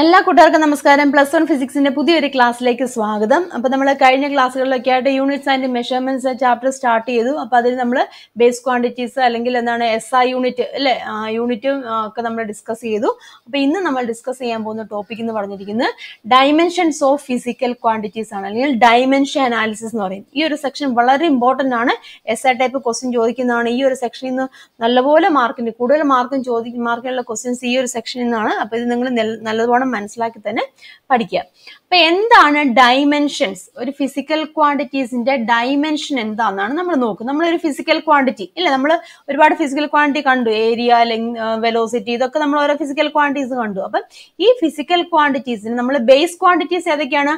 എല്ലാ കൂട്ടുകാർക്കും നമസ്കാരം പ്ലസ് വൺ ഫിസിക്സിന്റെ പുതിയൊരു ക്ലാസ്സിലേക്ക് സ്വാഗതം അപ്പോൾ നമ്മൾ കഴിഞ്ഞ ക്ലാസ്സുകളിലൊക്കെ ആയിട്ട് units and measurements chapter start ചെയ്തു അപ്പോൾ അതിൽ നമ്മൾ ബേസ് ക്വാണ്ടിറ്റീസ് അല്ലെങ്കിൽ എന്താണ് എസ് ആ യൂണിറ്റ് അല്ലേ യൂണിറ്റും ഒക്കെ നമ്മൾ ഡിസ്കസ് ചെയ്തു അപ്പോൾ ഇന്ന് നമ്മൾ ഡിസ്കസ് ചെയ്യാൻ പോകുന്ന ടോപ്പിക് എന്ന് പറഞ്ഞിരിക്കുന്നത് ഡയമെൻഷൻസ് ഓഫ് ഫിസിക്കൽ ക്വാണ്ടിറ്റീസ് ആണ് അല്ലെങ്കിൽ ഡയമെൻഷൻ അനാലിസിസ് എന്ന് പറയും ഈ ഒരു സെക്ഷൻ വളരെ ഇമ്പോർട്ടൻ്റ് ആണ് എസ് ആ ടൈപ്പ് ക്വസ്റ്റ്യൻ ചോദിക്കുന്നതാണ് ഈ ഒരു സെക്ഷനിൽ നിന്ന് നല്ലപോലെ മാർക്കിന് കൂടുതൽ മാർക്കും ചോദിക്കും മാർക്കിനുള്ള ക്വസ്റ്റ്യൻസ് ഈ ഒരു സെക്ഷനിൽ നിന്നാണ് അപ്പോൾ ഇത് നിങ്ങൾ നല്ലതുപോലെ മനസ്സിലാക്കി തന്നെ പഠിക്കുക അപ്പൊ എന്താണ് ഡൈമെൻഷൻസ് ഒരു ഫിസിക്കൽ ക്വാണ്ടിറ്റീസിന്റെ ഡൈമെൻഷൻ എന്താണെന്നാണ് നമ്മൾ നോക്കുന്നത് ഒരു ഫിസിക്കൽ ക്വാണ്ടിറ്റി ഇല്ല നമ്മൾ ഒരുപാട് ഫിസിക്കൽ ക്വാണ്ടിറ്റി കണ്ടു ഏരിയ ലെങ് വെലോസിറ്റി ഇതൊക്കെ നമ്മൾ ഓരോ ഫിസിക്കൽ ക്വാണ്ടിറ്റീസ് കണ്ടു അപ്പൊ ഈ ഫിസിക്കൽ ക്വാണ്ടിറ്റീസിന് നമ്മൾ ബേസ് ക്വാണ്ടിറ്റീസ് ഏതൊക്കെയാണ്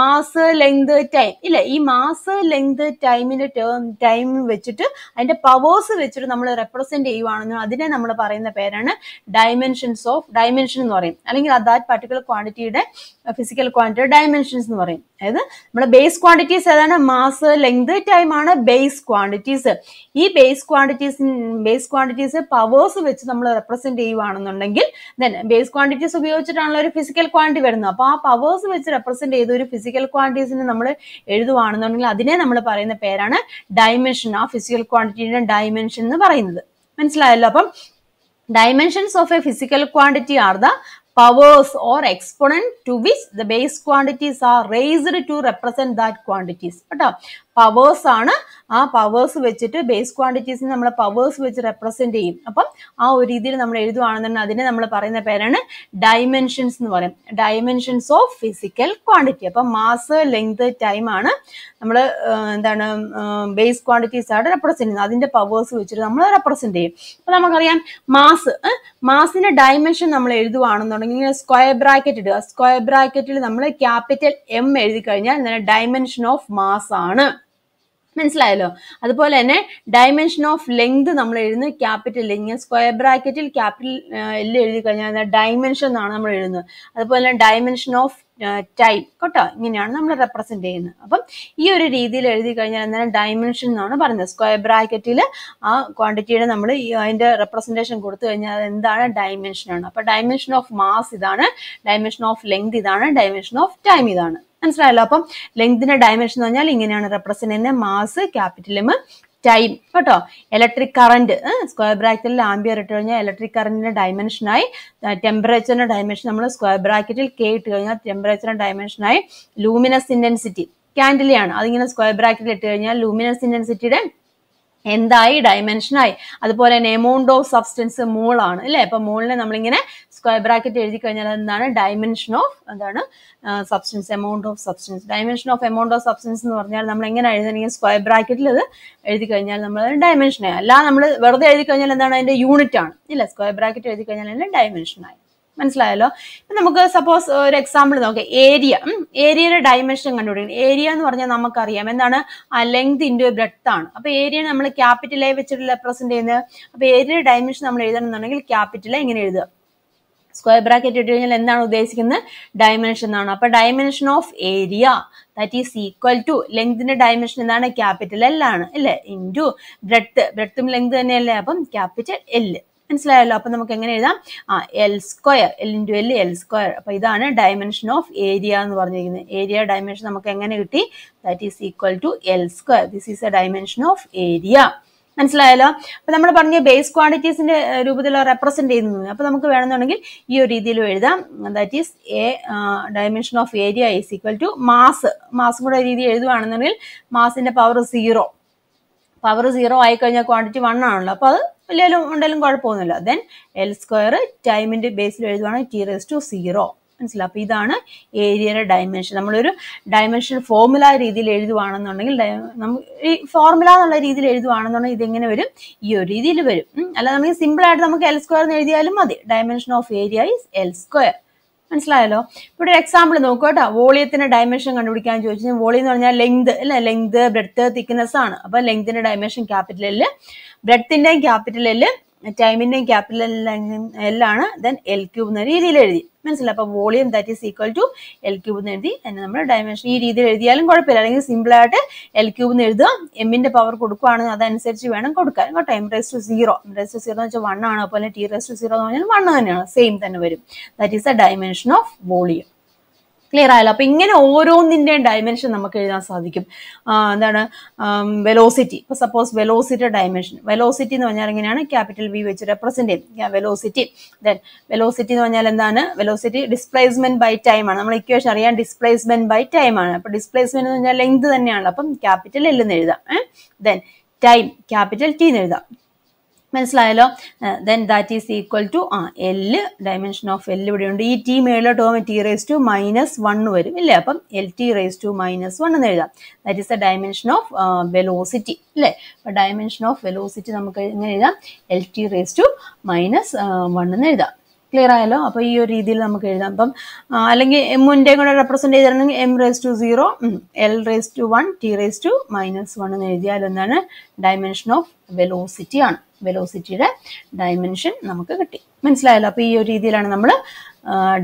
മാസ് ലെങ്ത് ടൈം ഇല്ല ഈ മാസ് ലെങ്ത് ടൈമിന്റെ ടേം ടൈം വെച്ചിട്ട് അതിന്റെ പവേഴ്സ് വെച്ചിട്ട് നമ്മൾ റെപ്രസെന്റ് ചെയ്യുവാണെന്ന് അതിനെ നമ്മൾ പറയുന്ന പേരാണ് ഡൈമെൻഷൻസ് ഓഫ് ഡൈമെൻഷൻ എന്ന് പറയും അല്ലെങ്കിൽ അതാറ്റ് പർട്ടിക്കുലർ ക്വാണ്ടിറ്റിയുടെ ഫിസിക്കൽ ക്വാണ്ടിറ്റി ക്വാണ്ടിറ്റി ഡയമെൻഷൻസ് എന്ന് പറയും അതായത് നമ്മുടെ ബേസ് ക്വാണ്ടിറ്റീസ് ഏതാണ് മാസ് ലെങ്ത് ടൈം ആണ് ബേസ് ക്വാണ്ടിറ്റീസ് ഈ base quantities base quantities powers വെച്ച് നമ്മൾ റെപ്രസെന്റ് ചെയ്യുവാണെന്നുണ്ടെങ്കിൽ ദെൻ ബേസ് ക്വാണ്ടിറ്റീസ് ഉപയോഗിച്ചിട്ടാണല്ലോ ഒരു ഫിസിക്കൽ ക്വാണ്ടിറ്റി വരുന്നത് അപ്പോൾ ആ പവേഴ്സ് വെച്ച് റെപ്രസെന്റ് ചെയ്ത ഒരു ഫിസിക്കൽ ക്വാണ്ടിറ്റീസിന് നമ്മൾ എഴുതുവാണെന്നുണ്ടെങ്കിൽ അതിനെ നമ്മൾ പറയുന്ന പേരാണ് ഡയമെൻഷൻ ആ ഫിസിക്കൽ ക്വാണ്ടിറ്റിയുടെ ഡയമെൻഷൻ എന്ന് പറയുന്നത് മനസ്സിലായല്ലോ അപ്പം dimensions of a physical quantity are the powers or exponent to which the base quantities are raised to represent that quantities. Uh, powers ആണ് ആ പവേഴ്സ് വെച്ചിട്ട് ബേസ് ക്വാണ്ടിറ്റീസ് നമ്മൾ പവേഴ്സ് വെച്ച് റെപ്രസെന്റ് ചെയ്യും അപ്പം ആ ഒരു രീതിയിൽ നമ്മൾ എഴുതുവാണെന്നുണ്ടെങ്കിൽ അതിനെ നമ്മൾ പറയുന്ന പേരാണ് ഡയമെൻഷൻസ് എന്ന് പറയും ഡയമെൻഷൻസ് ഓഫ് ഫിസിക്കൽ ക്വാണ്ടിറ്റി അപ്പം മാസ് ലെങ്ത് ടൈം ആണ് നമ്മൾ എന്താണ് ബേസ് ക്വാണ്ടിറ്റീസ് ആയിട്ട് റെപ്രസെന്റ് ചെയ്യുന്നത് അതിന്റെ പവേഴ്സ് വെച്ചിട്ട് നമ്മൾ റെപ്രസെന്റ് ചെയ്യും അപ്പൊ നമുക്കറിയാം മാസ് മാസിന്റെ ഡയമെൻഷൻ നമ്മൾ എഴുതുവാണെന്നുണ്ടെങ്കിൽ സ്ക്വയർ ബ്രാക്കറ്റ് ഇടുക സ്ക്വയർ ബ്രാക്കറ്റിൽ നമ്മൾ ക്യാപിറ്റൽ എം എഴുതി കഴിഞ്ഞാൽ ഡയമെൻഷൻ ഓഫ് മാസ് ആണ് മനസ്സിലായല്ലോ അതുപോലെ തന്നെ ഡയമെൻഷൻ ഓഫ് ലെങ്ത് നമ്മൾ എഴുതുന്നത് ക്യാപിറ്റൽ ഇങ്ങനെ സ്ക്വയർ ബ്രാക്കറ്റിൽ ക്യാപിറ്റൽ എല്ല് എഴുതി കഴിഞ്ഞാൽ ഡയമെൻഷൻ എന്നാണ് നമ്മൾ എഴുതുന്നത് അതുപോലെ തന്നെ ഡയമെൻഷൻ ഓഫ് ടൈം കേട്ടോ ഇങ്ങനെയാണ് നമ്മൾ റെപ്രസെന്റ് ചെയ്യുന്നത് അപ്പം ഈ ഒരു രീതിയിൽ എഴുതി കഴിഞ്ഞാൽ എന്തായാലും ഡയമെൻഷൻ എന്നാണ് പറയുന്നത് സ്ക്വയർ ബ്രാക്കറ്റിൽ ആ ക്വാണ്ടിറ്റിയുടെ നമ്മൾ അതിന്റെ റെപ്രസെന്റേഷൻ കൊടുത്തു കഴിഞ്ഞാൽ അത് എന്താണ് ഡയമെൻഷൻ ആണ് അപ്പൊ ഡയമെൻഷൻ ഓഫ് മാസ് ഇതാണ് ഡയമെൻഷൻ ഓഫ് ലെങ്ത് ഇതാണ് ഡയമെൻഷൻ ഓഫ് ടൈം ഇതാണ് മനസ്സിലായല്ലോ അപ്പം ലെങ്തിന്റെ ഡയമെൻഷൻ എന്ന് പറഞ്ഞാൽ ഇങ്ങനെയാണ് റെപ്രസെന്റ് ചെയ്യുന്നത് മാസ് ക്യാപിറ്റലും ടൈം കേട്ടോ ഇലക്ട്രിക് കറണ്ട് സ്ക്വയർ ബ്രാക്കറ്റിൽ ആംബിയർ ഇട്ട് കഴിഞ്ഞാൽ ഇലക്ട്രിക് കറണ്ടിന്റെ ഡയമെൻഷനായി ടെമ്പറേച്ചറിന്റെ ഡയമെൻഷൻ നമ്മൾ സ്ക്വയർ ബ്രാക്കറ്റിൽ കെ ഇട്ട് കഴിഞ്ഞാൽ ടെമ്പറേച്ചറിന്റെ ഡയമെൻഷനായി ലൂമിനസ് ഇന്റൻസിറ്റി കാൻഡിലെയാണ് അതിങ്ങനെ സ്ക്വയർ ബ്രാക്കറ്റിൽ ഇട്ട് കഴിഞ്ഞാൽ ലൂമിനസ് ഇന്റൻസിറ്റിയുടെ എന്തായി ഡയമെൻഷനായി അതുപോലെ തന്നെ എമൗണ്ട് ഓഫ് സബ്സ്റ്റൻസ് മോൾ ആണ് അല്ലേ അപ്പൊ മോളിനെ നമ്മളിങ്ങനെ സ്ക്വയർ ബ്രാക്കറ്റ് എഴുതി കഴിഞ്ഞാൽ എന്താണ് ഡയമെൻഷൻ ഓഫ് എന്താണ് substance amount of substance dimension of amount of substance എന്ന് പറഞ്ഞാൽ നമ്മൾ എങ്ങനെ എഴുതണമെങ്കിൽ സ്ക്വയർ ബ്രാക്കറ്റിൽ അത് എഴുതി കഴിഞ്ഞാൽ നമ്മൾ ഡയമെൻഷനായി അല്ല നമ്മൾ വെറുതെ എഴുതി കഴിഞ്ഞാൽ എന്താണ് അതിന്റെ യൂണിറ്റ് ആണ് ഇല്ല സ്ക്വയർ ബ്രാക്കറ്റ് എഴുതി കഴിഞ്ഞാൽ അതിന്റെ ഡയമെൻഷനായി മനസ്സിലായല്ലോ നമുക്ക് സപ്പോസ് ഒരു എക്സാമ്പിൾ നോക്കാം ഏരിയ ഏരിയയുടെ ഡയമെൻഷൻ കണ്ടുപിടിക്കണം ഏരിയ എന്ന് പറഞ്ഞാൽ നമുക്കറിയാം എന്താണ് ആ ലെങ്ത് ഇൻറ്റു ബ്രെഡ്ത്ത് ആണ് അപ്പോൾ ഏരിയ നമ്മൾ എ വെച്ചിട്ട് റെപ്രസെന്റ് ചെയ്യുന്നത് അപ്പോൾ ഏരിയയുടെ ഡയമെൻഷൻ നമ്മൾ എഴുതണമെന്നുണ്ടെങ്കിൽ എ ഇങ്ങനെ എഴുതുക സ്ക്വയർ ബ്രാക്കറ്റ് ഇട്ട് കഴിഞ്ഞാൽ എന്താണ് ഉദ്ദേശിക്കുന്നത് ഡയമെൻഷൻ എന്നാണ് അപ്പൊ dimension of area that is equal to ലെങ്തിന്റെ ഡയമെൻഷൻ എന്താണ് ക്യാപിറ്റൽ എൽ ആണ് അല്ലേ ഇൻറ്റു ബ്രെഡ്ത്ത് ബ്രെഡ്ത്തും ലെങ്ത് തന്നെയല്ലേ അപ്പം ക്യാപിറ്റൽ എല്ല് മനസ്സിലായല്ലോ അപ്പൊ നമുക്ക് എങ്ങനെ എഴുതാം ആ L square L into L L square അപ്പൊ ഇതാണ് ഡയമെൻഷൻ ഓഫ് ഏരിയ എന്ന് പറഞ്ഞിരിക്കുന്നത് ഏരിയ ഡയമെൻഷൻ നമുക്ക് എങ്ങനെ കിട്ടി that is equal to L square this is a dimension of area മനസ്സിലായല്ലോ അപ്പൊ നമ്മൾ പറഞ്ഞ ബേസ് ക്വാണ്ടിറ്റീസിന്റെ രൂപത്തിൽ റെപ്രസെന്റ് ചെയ്യുന്നു അപ്പൊ നമുക്ക് വേണമെന്നുണ്ടെങ്കിൽ ഈ ഒരു രീതിയിൽ എഴുതാം that is a dimension of area is equal to mass mass കൂടെ രീതി എഴുതുകയാണെന്നുണ്ടെങ്കിൽ മാസിന്റെ പവർ സീറോ പവർ സീറോ ആയിക്കഴിഞ്ഞാൽ ക്വാണ്ടിറ്റി വൺ ആണല്ലോ അപ്പോൾ അത് വലിയാലും ഉണ്ടെങ്കിലും കുഴപ്പമൊന്നുമില്ല ദെൻ എൽ സ്ക്വയർ ടൈമിൻ്റെ ബേസിൽ എഴുതുവാണെങ്കിൽ ടി റേസ് ടു സീറോ മനസ്സിലാവും അപ്പോൾ ഇതാണ് ഏരിയയുടെ ഡയമെൻഷൻ നമ്മളൊരു ഡയമെൻഷൻ ഫോർമുല രീതിയിൽ എഴുതുവാണെന്നുണ്ടെങ്കിൽ നമ്മൾ ഈ ഫോർമുല എന്നുള്ള രീതിയിൽ എഴുതുവാണെന്നുണ്ടെങ്കിൽ ഇതെങ്ങനെ വരും ഈ ഒരു രീതിയിൽ വരും അല്ല നമുക്ക് സിമ്പിളായിട്ട് നമുക്ക് എൽ സ്ക്വയർ എന്ന് എഴുതിയാലും മതി dimension of area is L square മനസ്സിലായല്ലോ ഇവിടെ ഒരു എക്സാമ്പിൾ നോക്കുക കേട്ടോ വോളിയത്തിന്റെ ഡയമെൻഷൻ കണ്ടുപിടിക്കാൻ ചോദിച്ചാൽ വോളിയം എന്ന് പറഞ്ഞാൽ ലെങ്ത് അല്ലെ ലെങ്ത് ബ്രെഡ്ത്ത് തിക്നെസ് ആണ് അപ്പൊ ലെങ്ത്തിന്റെ ഡയമെൻഷൻ ക്യാപിറ്റലില് ബ്രെഡ്ത്തിന്റെയും ക്യാപിറ്റലില് ടൈമിന്റെയും ക്യാപിറ്റലിന്റെയും എല്ലാണ് ദെൻ എൽ ക്യൂബ് എന്ന രീതിയിൽ എഴുതി മനസ്സിലായി അപ്പൊ volume that is equal to L cube എന്ന് എഴുതി അതിന് നമ്മൾ ഡയമെൻഷൻ ഈ രീതിയിൽ എഴുതിയാലും കുഴപ്പമില്ല അല്ലെങ്കിൽ സിമ്പിളായിട്ട് എൽ ക്യൂബ് എന്ന് എഴുതുക എമ്മിന്റെ പവർ കൊടുക്കുകയാണെങ്കിൽ അതനുസരിച്ച് വേണം കൊടുക്കാൻ കേട്ടോ M raise to zero M raise to zero എന്ന് വെച്ചാൽ വൺ ആണ് അപ്പോൾ ടി റേസ് ടു സീറോ എന്ന് പറഞ്ഞാൽ വൺ തന്നെയാണ് സെയിം തന്നെ വരും that is a dimension of volume clear ആയാലോ അപ്പൊ ഇങ്ങനെ ഓരോന്നിന്റെയും ഡയമെൻഷൻ നമുക്ക് എഴുതാൻ സാധിക്കും എന്താണ് വെലോസിറ്റി ഇപ്പൊ സപ്പോസ് വെലോസിറ്റി ഡയമെൻഷൻ വെലോസിറ്റി എന്ന് പറഞ്ഞാൽ എങ്ങനെയാണ് ക്യാപിറ്റൽ വി വെച്ച് റെപ്രസെന്റ് ചെയ്യും വെലോസിറ്റി ദെൻ വെലോസിറ്റി എന്ന് പറഞ്ഞാൽ എന്താണ് വെലോസിറ്റി ഡിസ്പ്ലേസ്മെന്റ് ബൈ ടൈം ആണ് നമ്മൾ ഇക്വേഷൻ അറിയാൻ ഡിസ്പ്ലേസ്മെന്റ് ബൈ ടൈം ആണ് അപ്പോൾ ഡിസ്പ്ലേസ്മെന്റ് എന്ന് പറഞ്ഞാൽ ലെങ്ത് തന്നെയാണ് അപ്പം ക്യാപിറ്റൽ എല്ലെന്ന് എഴുതാം ദെൻ ടൈം ക്യാപിറ്റൽ ടി എന്ന് എഴുതാം മനസ്സിലായല്ലോ then that is equal to ആ എല് ഡയമെൻഷൻ ഓഫ് എല് ഉണ്ട് ഈ ടി മേളിലോട്ട് പോകുമ്പോൾ T raise to minus one വരും ഇല്ലേ അപ്പം L T raise to minus one എന്ന് എഴുതാം that is the dimension of velocity അല്ലേ അപ്പം ഡയമെൻഷൻ ഓഫ് വെലോസിറ്റി നമുക്ക് എങ്ങനെ എഴുതാം L T raise to minus one എന്ന് എഴുതാം ക്ലിയർ ആയല്ലോ അപ്പോൾ ഈ ഒരു രീതിയിൽ നമുക്ക് എഴുതാം അപ്പം അല്ലെങ്കിൽ എമ്മിൻ്റെയും കൂടെ റെപ്രസെൻറ്റ് ചെയ്തിരുന്നെങ്കിൽ M raise to zero L raise to one T raise to minus one എന്ന് എഴുതിയാൽ എന്താണ് ഡയമെൻഷൻ ഓഫ് വെലോസിറ്റി ആണ് വെലോസിറ്റിയുടെ ഡയമെൻഷൻ നമുക്ക് കിട്ടി മനസ്സിലായല്ലോ അപ്പോൾ ഈ ഒരു രീതിയിലാണ് നമ്മൾ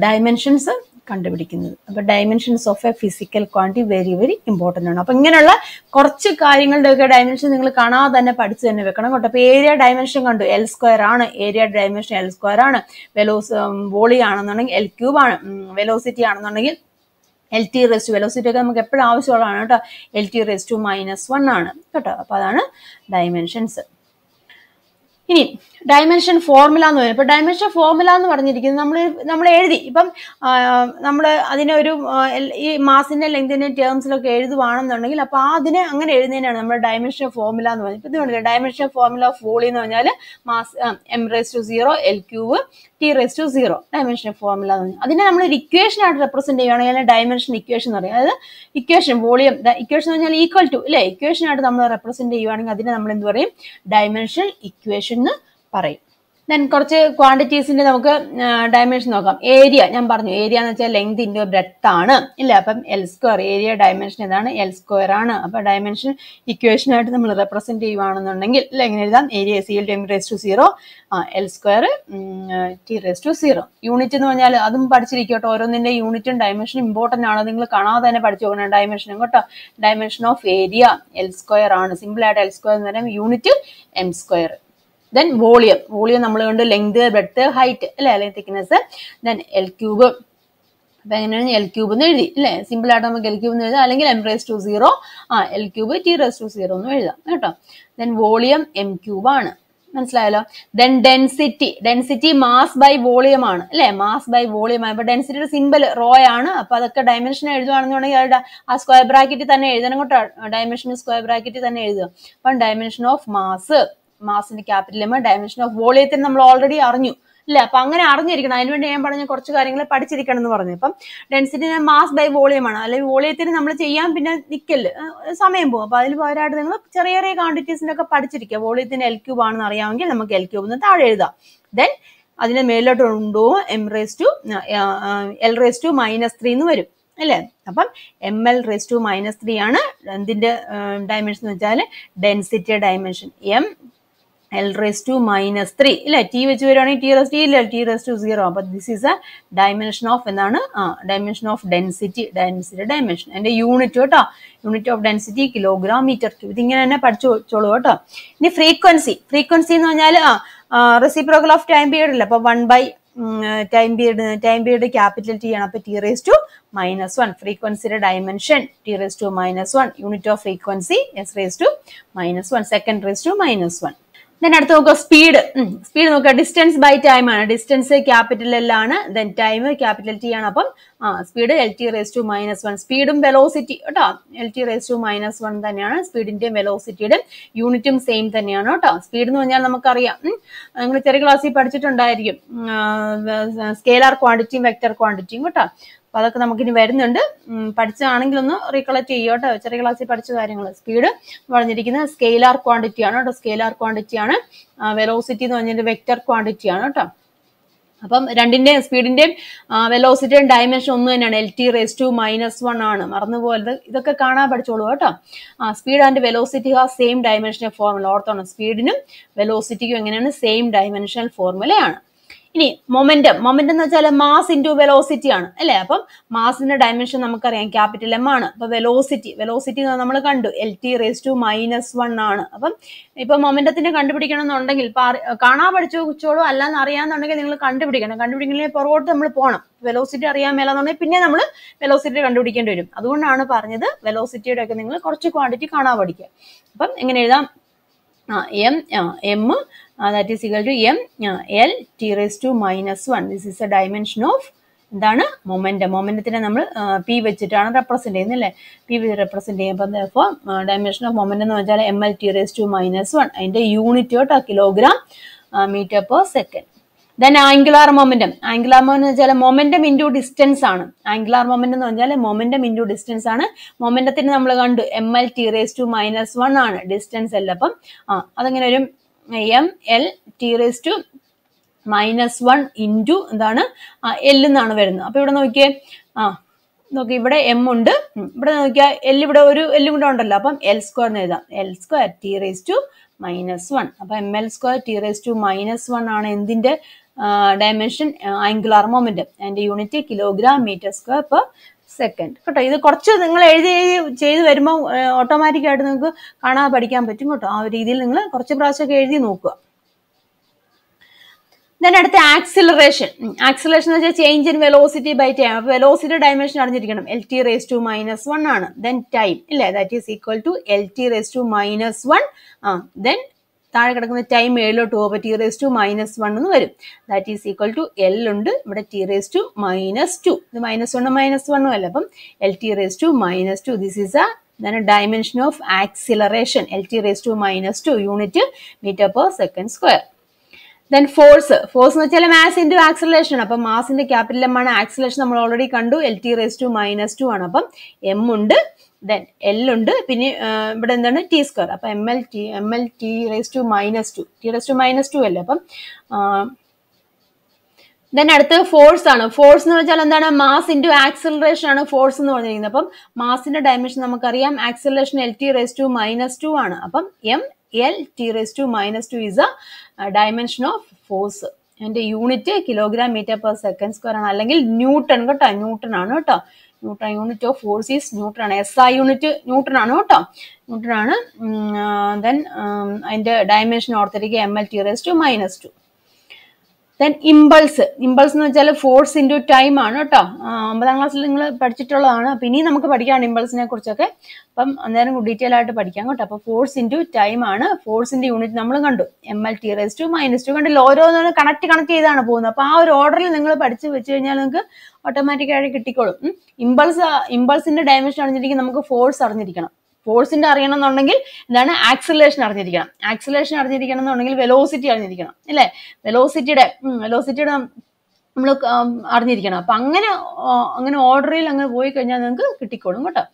ഡയമെൻഷൻസ് കണ്ടുപിടിക്കുന്നത് അപ്പോൾ dimensions of a physical quantity very very important ആണ് അപ്പോൾ ഇങ്ങനെയുള്ള കുറച്ച് കാര്യങ്ങളുടെയൊക്കെ ഡയമെൻഷൻ നിങ്ങൾ കാണാതെ തന്നെ പഠിച്ച് തന്നെ വെക്കണം കേട്ടോ അപ്പോൾ ഏരിയ ഡയമെൻഷൻ കണ്ടു എൽ സ്ക്വയർ ആണ് ഏരിയ ഡയമെൻഷൻ എൽ സ്ക്വയർ ആണ് വെലോസ് വോളി ആണെന്നുണ്ടെങ്കിൽ എൽ ക്യൂബ് ആണ് വെലോസിറ്റി ആണെന്നുണ്ടെങ്കിൽ L T raise to velocity ഒക്കെ നമുക്ക് എപ്പോഴും ആവശ്യമുള്ളതാണ് കേട്ടോ L T raise to minus one ആണ് കേട്ടോ അപ്പോൾ അതാണ് ഡയമെൻഷൻസ് ഇനി ഡയമെൻഷൻ ഫോർമുല എന്ന് പറയുന്നത് ഇപ്പോൾ ഡയമെൻഷൻ ഫോർമുല എന്ന് പറഞ്ഞിരിക്കുന്നത് നമ്മൾ നമ്മൾ എഴുതി ഇപ്പം നമ്മൾ അതിനെ ഒരു ഈ മാസിൻ്റെ ലെങ്തിൻ്റെ ടേംസിലൊക്കെ എഴുതുവാണെന്നുണ്ടെങ്കിൽ അപ്പോൾ അതിനെ അങ്ങനെ എഴുതുന്നതിനാണ് നമ്മൾ ഡയമെൻഷൻ ഫോർമുല എന്ന് പറയുന്നത് ഇപ്പോൾ ഇത് കണ്ടില്ലേ ഡയമെൻഷൻ ഫോർമുല ഓഫ് വോളി എന്ന് പറഞ്ഞാൽ mass M raise to zero L cube T raise to zero dimension formula അതിനെ നമ്മൾ ഒരു ഇക്വേഷൻ ആയിട്ട് റെപ്രസെന്റ് ചെയ്യുകയാണെങ്കിൽ ഡയമെൻഷൻ ഇക്വേഷൻ എന്ന് പറയുന്നത് അതായത് ഇക്വേഷൻ വോളിയം ഇക്വേഷൻ എന്ന് പറഞ്ഞാൽ ഈക്വൽ ടു അല്ലെ ഇക്വേഷൻ ആയിട്ട് നമ്മൾ റെപ്രസെന്റ് ചെയ്യുകയാണെങ്കിൽ അതിനെ നമ്മൾ എന്ത് പറയും ഡയമെൻഷൻ ഇക്വേഷൻ എന്ന് പറയും ദെൻ കുറച്ച് ക്വാണ്ടിറ്റീസിന്റെ നമുക്ക് ഡയമെൻഷൻ നോക്കാം ഏരിയ ഞാൻ പറഞ്ഞു ഏരിയ എന്ന് വെച്ചാൽ ലെങ്ത് ഇൻറ്റു ബ്രെഡ്ത്ത് ആണ് ഇല്ല അപ്പം എൽ സ്ക്വയർ ഏരിയ ഡയമെൻഷൻ ഏതാണ് എൽ സ്ക്വയർ ആണ് അപ്പൊ ഡയമെൻഷൻ ആയിട്ട് നമ്മൾ റെപ്രസെന്റ് ചെയ്യുവാണെന്നുണ്ടെങ്കിൽ ഇല്ല എങ്ങനെ എഴുതാം area C L M raise to zero ആ L square T raise to zero unit എന്ന് പറഞ്ഞാൽ അതും പഠിച്ചിരിക്കും കേട്ടോ യൂണിറ്റും ഡയമെൻഷനും ഇമ്പോർട്ടൻ്റ് ആണ് നിങ്ങൾ കാണാതെ തന്നെ പഠിച്ചു നോക്കണം ഡയമെൻഷനും കേട്ടോ dimension of area L square ആണ് ആയിട്ട് എൽ സ്ക്വയർ എന്ന് പറയുമ്പോൾ unit M square then volume volume നമ്മൾ കൊണ്ട് ലെങ്ത് ബ്രെഡ്ത്ത് ഹൈറ്റ് അല്ലെ അല്ലെങ്കിൽ തിക്നെസ് ദെൻ എൽ ക്യൂബ് അപ്പൊ എങ്ങനെയാണ് എൽ ക്യൂബ് എന്ന് എഴുതി അല്ലെ സിമ്പിൾ ആയിട്ട് നമുക്ക് എൽ ക്യൂബ് എന്ന് എഴുതാം അല്ലെങ്കിൽ എം റേസ് ടു സീറോ ആ L cube T raise to zero എന്ന് എഴുതാം കേട്ടോ ദെൻ വോളിയം എം ക്യൂബ് ആണ് മനസ്സിലായല്ലോ then density density mass by volume ആണ് അല്ലെ മാസ് ബൈ വോളിയം ആണ് അപ്പൊ ഡെൻസിറ്റിയുടെ സിമ്പിൾ റോ ആണ് അപ്പൊ അതൊക്കെ ഡയമെൻഷൻ എഴുതുകയാണെന്നുണ്ടെങ്കിൽ അവരുടെ ആ സ്ക്വയർ ബ്രാക്കറ്റിൽ തന്നെ എഴുതണം കേട്ടോ ഡയമെൻഷൻ സ്ക്വയർ ബ്രാക്കറ്റിൽ തന്നെ എഴുതുക അപ്പം ഡയമെൻഷൻ ഓഫ് മാസ് മാസിന്റെ ക്യാപിറ്റൽ എം ഡയമെൻഷൻ ഓഫ് വോളിയത്തിന് നമ്മൾ ഓൾറെഡി അറിഞ്ഞു അല്ല അപ്പൊ അങ്ങനെ അറിഞ്ഞിരിക്കണം അതിനുവേണ്ടി ഞാൻ പറഞ്ഞ കുറച്ച് കാര്യങ്ങൾ പഠിച്ചിരിക്കണം എന്ന് പറഞ്ഞു അപ്പം ഡെൻസിറ്റി മാസ് ബൈ വോളിയം ആണ് അല്ലെങ്കിൽ വോളിയത്തിന് നമ്മൾ ചെയ്യാൻ പിന്നെ നിൽക്കല് സമയം പോകും അപ്പൊ അതിൽ പോരായിട്ട് നിങ്ങൾ ചെറിയ ചെറിയ ക്വാണ്ടിറ്റീസിന്റെ ഒക്കെ പഠിച്ചിരിക്കുക വോളിയത്തിന് എൽ ക്യൂബ് ആണെന്ന് അറിയാമെങ്കിൽ നമുക്ക് എൽ ക്യൂബ് ഒന്ന് താഴെ എഴുതാം ദെൻ അതിനെ മേലോട്ട് ഉണ്ടോ M raise to L raise to minus three എന്ന് വരും അല്ലേ അപ്പം M L raise to minus three ആണ് എന്തിന്റെ ഡയമെൻഷൻ എന്ന് വെച്ചാൽ ഡെൻസിറ്റിയുടെ dimension M L raise to minus three ഇല്ലേ ടി വെച്ച് വരുവാണെങ്കിൽ ടി റേസ് ടി ഇല്ല ടി റേസ് ടു സീറോ അപ്പൊ this is a dimension of എന്താണ് ആ dimension of density density dimension എന്റെ യൂണിറ്റ് കേട്ടോ unit of density kilogram metre cube ഇതിങ്ങനെ തന്നെ പഠിച്ചു വെച്ചോളൂ കേട്ടോ ഇനി ഫ്രീക്വൻസി ഫ്രീക്വൻസി എന്ന് പറഞ്ഞാൽ ആ റെസിപ്രോക്കൽ ഓഫ് ടൈം പീരീഡ് ഇല്ല അപ്പൊ one by time period time period capital T ആണ് അപ്പൊ T raise to minus one ഫ്രീക്വൻസിയുടെ dimension T raise to minus one unit of frequency S raise to minus one second raise to minus one then അടുത്ത് നോക്കുക speed speed നോക്കുക distance by time ആണ് distance capital L ആണ് then time capital T ആണ് അപ്പം speed L T raise to minus one സ്പീഡും velocity കേട്ടോ L T raise to minus one തന്നെയാണ് സ്പീഡിന്റെയും വെലോസിറ്റിയുടെയും യൂണിറ്റും സെയിം തന്നെയാണ് കേട്ടോ സ്പീഡ് എന്ന് പറഞ്ഞാൽ നമുക്കറിയാം നിങ്ങൾ ചെറിയ ക്ലാസ്സിൽ പഠിച്ചിട്ടുണ്ടായിരിക്കും സ്കേലാർ ക്വാണ്ടിറ്റിയും വെക്ടർ ക്വാണ്ടിറ്റിയും കേട്ടോ അപ്പൊ അതൊക്കെ നമുക്കിനി വരുന്നുണ്ട് പഠിച്ചതാണെങ്കിൽ ഒന്ന് റീകളക്ട് ചെയ്യോട്ടോ ചെറിയ ക്ലാസ്സിൽ പഠിച്ച കാര്യങ്ങൾ സ്പീഡ് പറഞ്ഞിരിക്കുന്നത് സ്കെയിലാർ ക്വാണ്ടിറ്റി ആണ് കേട്ടോ സ്കെയിലാർ ക്വാണ്ടിറ്റി ആണ് വെലോസിറ്റി എന്ന് പറഞ്ഞാൽ വെക്റ്റർ ക്വാണ്ടിറ്റി ആണ് കേട്ടോ അപ്പം രണ്ടിന്റെയും സ്പീഡിന്റെയും വെലോസിറ്റിയും ഡയമെൻഷൻ ഒന്ന് തന്നെയാണ് L T raise to minus one ആണ് മറന്നുപോലെ ഇതൊക്കെ കാണാൻ പഠിച്ചോളൂ കേട്ടോ ആ സ്പീഡ് ആൻഡ് വെലോസിറ്റി ആ സെയിം ഡയമെൻഷണൽ ഫോർമുല ഓർത്തോണം സ്പീഡിനും വെലോസിറ്റിക്കും എങ്ങനെയാണ് സെയിം ഡയമെൻഷണൽ ഫോർമുലയാണ് ഇനി മൊമെന്റം മൊമെന്റം എന്ന് വെച്ചാൽ മാസ് ഇൻറ്റു വെലോസിറ്റി ആണ് അല്ലേ അപ്പം മാസിന്റെ ഡയമെൻഷൻ നമുക്കറിയാം ക്യാപിറ്റൽ എം ആണ് അപ്പൊ വെലോസിറ്റി വെലോസിറ്റി നമ്മൾ കണ്ടു L T raise to minus one ആണ് അപ്പം ഇപ്പൊ മൊമെന്റത്തിന്റെ കണ്ടുപിടിക്കണം എന്നുണ്ടെങ്കിൽ കാണാൻ പഠിച്ചോ കുച്ചോളോ അല്ലാന്ന് അറിയാന്നുണ്ടെങ്കിൽ നിങ്ങൾ കണ്ടുപിടിക്കണം കണ്ടുപിടിക്കണമെങ്കിൽ പുറകോട്ട് നമ്മൾ പോകണം വെലോസിറ്റി അറിയാൻ മേലാന്നുണ്ടെങ്കിൽ പിന്നെ നമ്മൾ വെലോസിറ്റി കണ്ടുപിടിക്കേണ്ടി വരും അതുകൊണ്ടാണ് പറഞ്ഞത് വെലോസിറ്റിയുടെ ഒക്കെ നിങ്ങൾ കുറച്ച് ക്വാണ്ടിറ്റി കാണാൻ പഠിക്കുക അപ്പം എങ്ങനെ എഴുതാം M M that is equal to M L T raise to minus one this is a dimension of എന്താണ് മൊമെൻറ്റം മൊമെൻറ്റത്തിനെ നമ്മൾ പി വെച്ചിട്ടാണ് റെപ്രസെൻ്റ് ചെയ്യുന്നത് അല്ലേ പി വെച്ച് റെപ്രസെൻ്റ് ചെയ്യുമ്പോൾ ഡയമെൻഷൻ ഓഫ് മൊമെൻറ്റം എന്ന് വെച്ചാൽ M L T raise to minus one അതിൻ്റെ യൂണിറ്റ് കേട്ടോ kilogram metre per second then angular momentum angular moment എന്ന് വെച്ചാൽ മൊമെന്റം ഇൻറ്റു ഡിസ്റ്റൻസ് ആണ് ആംഗുലാർ മൊമെന്റ് എന്ന് പറഞ്ഞാൽ മൊമെന്റം ഇൻറ്റു ഡിസ്റ്റൻസ് ആണ് മൊമെന്റത്തിന് നമ്മൾ കണ്ടു M L T raise to minus one ആണ് ഡിസ്റ്റൻസ് അല്ല അപ്പം ആ അതങ്ങനെ ഒരു M L T raise to minus one into എന്താണ് എൽ എന്നാണ് വരുന്നത് അപ്പൊ ഇവിടെ നോക്കിയേ ആ നോക്കി ഇവിടെ എം ഉണ്ട് ഇവിടെ നോക്കിയാൽ എൽ ഇവിടെ ഒരു എല്ലും കൂടെ ഉണ്ടല്ലോ അപ്പം എൽ സ്ക്വയർ എന്ന് എഴുതാം L square T raise to minus one അപ്പൊ M L square T raise to minus one ആണ് എന്തിന്റെ ഡയമെൻഷൻ ആംഗുലാർ മൊമെൻറ്റ് അതിന്റെ unit kilogram metre square per second കേട്ടോ ഇത് കുറച്ച് നിങ്ങൾ എഴുതി എഴുതി ചെയ്ത് വരുമ്പോൾ ഓട്ടോമാറ്റിക്കായിട്ട് നിങ്ങൾക്ക് കാണാതെ പഠിക്കാൻ പറ്റും കേട്ടോ ആ രീതിയിൽ നിങ്ങൾ കുറച്ച് പ്രാവശ്യമൊക്കെ എഴുതി നോക്കുക ഞാൻ അടുത്ത ആക്സിലറേഷൻ ആക്സിലറേഷൻ എന്ന് വെച്ചാൽ change in velocity by time velocity dimension അറിഞ്ഞിരിക്കണം L T raise to minus one ആണ് ദെൻ ടൈം ഇല്ലേ that is equal to L T raise to minus one ആ ദെൻ താഴെ കിടക്കുന്ന ടൈം മേളിലോട്ട് പോകുമ്പോൾ T raise to minus one എന്ന് വരും that is equal to L ഉണ്ട് ഇവിടെ T raise to minus two ഇത് മൈനസ് വണ്ണും മൈനസ് വണ്ണും അല്ല അപ്പം L T raise to minus two this is a than dimension of acceleration L T raise to minus two unit metre per second square then force force എന്ന് വെച്ചാൽ mass into acceleration അപ്പം മാസിൻ്റെ capital M ആണ് acceleration നമ്മൾ already കണ്ടു L T raise to minus two ആണ് അപ്പം M ഉണ്ട് ദെൻ എൽ ഉണ്ട് പിന്നെ ഇവിടെ എന്താണ് ടി സ്ക്വയർ അപ്പം M L T M L T raise to minus two T raise to minus two അല്ലേ അപ്പം ദെൻ അടുത്തത് ഫോഴ്സ് ആണ് ഫോഴ്സ് എന്ന് വെച്ചാൽ എന്താണ് മാസ് ഇൻറ്റു ആക്സിലറേഷൻ ആണ് ഫോഴ്സ് എന്ന് പറഞ്ഞിരിക്കുന്നത് അപ്പം മാസിന്റെ ഡയമെൻഷൻ നമുക്കറിയാം acceleration L T raise to minus two ആണ് അപ്പം M L T raise to minus two is a dimension of force എൻ്റെ unit kilogram metre per second square ആണ് അല്ലെങ്കിൽ ന്യൂട്ടൺ കേട്ടോ ന്യൂട്ടൺ ആണ് കേട്ടോ newton unit of force is newton S I unit newton ആണ് കേട്ടോ ന്യൂട്രൺ ആണ് then അതിൻ്റെ ഡയമെൻഷൻ ഓർത്തിരിക്കുക M L T raise to minus two then impulse impulse എന്ന് വെച്ചാൽ ഫോഴ്സ് ഇൻറ്റു ടൈം ആണ് കേട്ടോ ഒമ്പതാം ക്ലാസ്സിൽ നിങ്ങൾ പഠിച്ചിട്ടുള്ളതാണ് അപ്പം ഇനി നമുക്ക് പഠിക്കാണ് ഇമ്പൾസിനെ കുറിച്ചൊക്കെ അപ്പം അന്നേരം ഡീറ്റെയിൽ ആയിട്ട് പഠിക്കാം കേട്ടോ അപ്പോൾ ഫോഴ്സ് ഇൻറ്റു ടൈം ആണ് ഫോഴ്സിൻ്റെ യൂണിറ്റ് നമ്മൾ കണ്ടു M L T raise to minus two കണ്ടില്ല ഓരോന്നും കണക്ട് കണക്ട് ചെയ്താണ് പോകുന്നത് അപ്പോൾ ആ ഒരു ഓർഡറിൽ നിങ്ങൾ പഠിച്ച് വെച്ച് കഴിഞ്ഞാൽ നിങ്ങൾക്ക് ഓട്ടോമാറ്റിക്കായിട്ട് കിട്ടിക്കോളും ഇമ്പൾസ് ഇമ്പൾസിൻ്റെ ഡയമെൻഷൻ അറിഞ്ഞിരിക്കും നമുക്ക് ഫോഴ്സ് അറിഞ്ഞിരിക്കണം ഫോഴ്സിന്റെ അറിയണം എന്നുണ്ടെങ്കിൽ എന്താണ് ആക്സിലേഷൻ അറിഞ്ഞിരിക്കണം ആക്സിലേഷൻ അറിഞ്ഞിരിക്കണം എന്നുണ്ടെങ്കിൽ വെലോസിറ്റി അറിഞ്ഞിരിക്കണം അല്ലേ വെലോസിറ്റിയുടെ വെലോസിറ്റിയുടെ നമ്മൾ അറിഞ്ഞിരിക്കണം അപ്പൊ അങ്ങനെ അങ്ങനെ ഓർഡറിൽ അങ്ങ് പോയി കഴിഞ്ഞാൽ നിങ്ങൾക്ക് കിട്ടിക്കോളും കേട്ടോ